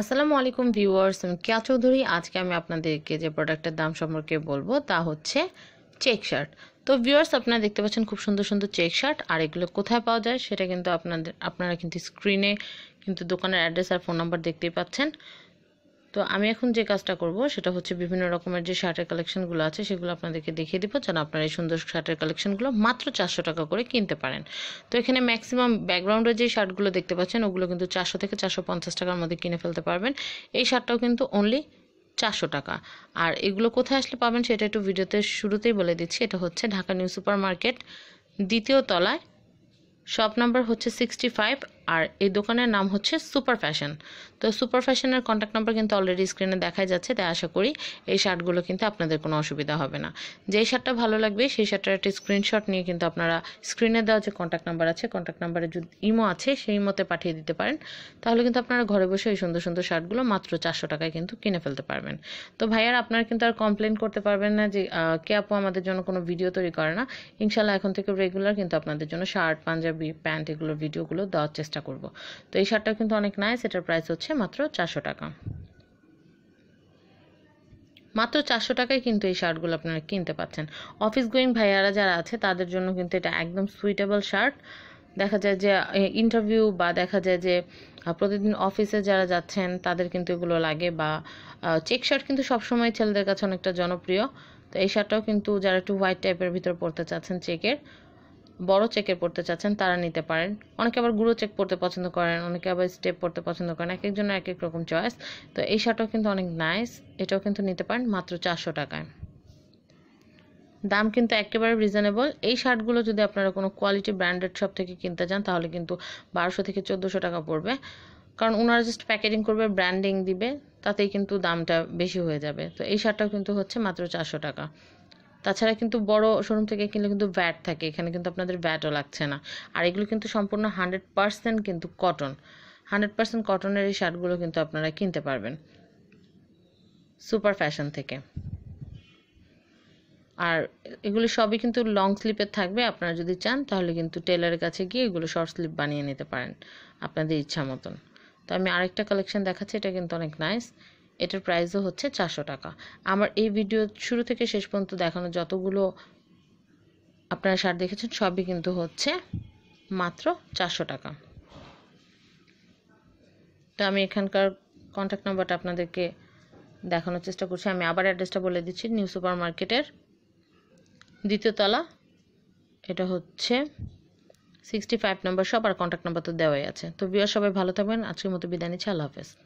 আসসালামু আলাইকুম ভিউয়ার্স আমি কেয়া চৌধুরী আজকে আমি আপনাদেরকে যে প্রোডাক্টের দাম সম্পর্কে বলবো তা হচ্ছে চেক শার্ট তো ভিউয়ার্স আপনারা দেখতে পাচ্ছেন খুব সুন্দর সুন্দর চেক শার্ট আর এগুলো কোথায় পাওয়া যায় সেটা কিন্তু আপনাদের আপনারা কিন্তু স্ক্রিনে কিন্তু দোকানের অ্যাড্রেস আর ফোন নাম্বার দেখতেই পাচ্ছেন তো আমি এখন যে কাজটা করব সেটা হচ্ছে বিভিন্ন রকমের যে শার্টের কালেকশনগুলো আছে সেগুলো আপনাদেরকে দেখিয়ে দিব যেন আপনারা এই সুন্দর শার্টের কালেকশনগুলো মাত্র চারশো টাকা করে কিনতে পারেন তো এখানে ম্যাক্সিমাম ব্যাকগ্রাউন্ডে যে শার্টগুলো দেখতে পাচ্ছেন ওগুলো কিন্তু চারশো থেকে চারশো পঞ্চাশ টাকার মধ্যে কিনে ফেলতে পারবেন এই শার্টটাও কিন্তু অনলি চারশো টাকা আর এগুলো কোথায় আসলে পাবেন সেটা একটু ভিডিওতে শুরুতেই বলে দিচ্ছি এটা হচ্ছে ঢাকা নিউ সুপার মার্কেট দ্বিতীয় তলায় শপ নাম্বার হচ্ছে সিক্সটি ফাইভ আর এই দোকানের নাম হচ্ছে সুপার ফ্যাশন তো সুপার ফ্যাশনের কন্ট্যাক্ট নাম্বার কিন্তু অলরেডি স্ক্রিনে দেখাই যাচ্ছে তাই আশা করি এই শার্টগুলো কিন্তু আপনাদের কোনো অসুবিধা হবে না যেই শার্টটা ভালো লাগবে সেই শার্টটার একটি স্ক্রিনশট নিয়ে কিন্তু আপনারা স্ক্রিনে দেওয়া যে কন্ট্যাক্ট নাম্বার আছে কন্ট্যাক্ট নাম্বারে যদি ইমো আছে সেই মতে পাঠিয়ে দিতে পারেন তাহলে কিন্তু আপনারা ঘরে বসে এই সুন্দর সুন্দর শার্টগুলো মাত্র চারশো টাকায় কিন্তু কিনে ফেলতে পারবেন তো ভাইয়ার আপনারা কিন্তু আর কমপ্লেন করতে পারবেন না যে কে আপু আমাদের জন্য কোনো ভিডিও তৈরি করে না ইনশাল্লাহ এখন থেকে রেগুলার কিন্তু আপনাদের জন্য শার্ট পাঞ্জাবি প্যান্ট এগুলো ভিডিওগুলো দেওয়ার চেষ্টা চেষ্টা করব তো এই শার্টটা কিন্তু অনেক নাইস এটার প্রাইস হচ্ছে মাত্র চারশো টাকা মাত্র চারশো টাকায় কিন্তু এই শার্টগুলো আপনারা কিনতে পাচ্ছেন অফিস গোয়িং ভাইয়ারা যারা আছে তাদের জন্য কিন্তু এটা একদম সুইটেবল শার্ট দেখা যায় যে ইন্টারভিউ বা দেখা যায় যে প্রতিদিন অফিসে যারা যাচ্ছেন তাদের কিন্তু এগুলো লাগে বা চেক শার্ট কিন্তু সবসময় ছেলেদের কাছে অনেকটা জনপ্রিয় তো এই শার্টটাও কিন্তু যারা একটু হোয়াইট টাইপের ভিতরে পড়তে চাচ্ছেন চেকের বড় চেকের পড়তে চাচ্ছেন তারা নিতে পারেন অনেকে আবার গুঁড়ো চেক পড়তে পছন্দ করেন অনেকে আবার স্টেপ পড়তে পছন্দ করেন এক একজন এক এক রকম চয়েস তো এই শার্টও কিন্তু অনেক নাইস এটাও কিন্তু নিতে পারেন মাত্র চারশো টাকায় দাম কিন্তু একেবারে রিজনেবল এই শার্টগুলো যদি আপনারা কোনো কোয়ালিটি ব্র্যান্ডেড শপ থেকে কিনতে চান তাহলে কিন্তু বারোশো থেকে চোদ্দোশো টাকা পড়বে কারণ ওনারা জাস্ট প্যাকেটিং করবে ব্র্যান্ডিং দিবে তাতেই কিন্তু দামটা বেশি হয়ে যাবে তো এই শার্টটাও কিন্তু হচ্ছে মাত্র চারশো টাকা তাছাড়া কিন্তু বড় শোরুম থেকে কিনলে কিন্তু ভ্যাট থাকে এখানে কিন্তু আপনাদের ভ্যাটও লাগছে না আর এগুলো কিন্তু সম্পূর্ণ হান্ড্রেড পার্সেন্ট কিন্তু কটন হান্ড্রেড পার্সেন্ট কটনের এই শার্টগুলো কিন্তু আপনারা কিনতে পারবেন সুপার ফ্যাশন থেকে আর এগুলো সবই কিন্তু লং স্লিপের থাকবে আপনারা যদি চান তাহলে কিন্তু টেলারের কাছে গিয়ে এগুলো শর্ট স্লিপ বানিয়ে নিতে পারেন আপনাদের ইচ্ছা মতন তো আমি আরেকটা কালেকশন দেখাচ্ছি এটা কিন্তু অনেক নাইস এটার প্রাইসও হচ্ছে চারশো টাকা আমার এই ভিডিও শুরু থেকে শেষ পর্যন্ত দেখানো যতগুলো আপনারা শার্ট দেখেছেন সবই কিন্তু হচ্ছে মাত্র চারশো টাকা তো আমি এখানকার কন্ট্যাক্ট নাম্বারটা আপনাদেরকে দেখানোর চেষ্টা করছি আমি আবার অ্যাড্রেসটা বলে দিচ্ছি নিউ সুপার মার্কেটের দ্বিতীয়তলা এটা হচ্ছে সিক্সটি ফাইভ নম্বর সব আর কন্ট্যাক্ট নাম্বার তো দেওয়াই আছে তো বিয়ার সবাই ভালো থাকবেন আজকের মতো বিদায় নিচ্ছি আল্লাহ হাফেজ